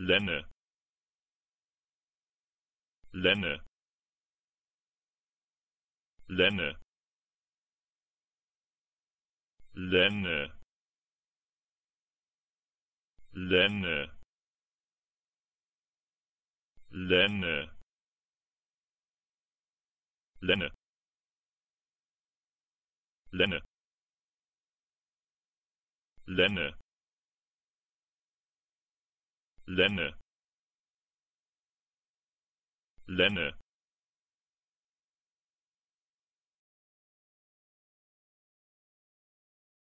Lenne Lenne Lenne Lenne Lenne Lenne Lenne Lenne Lenne lenne Lenne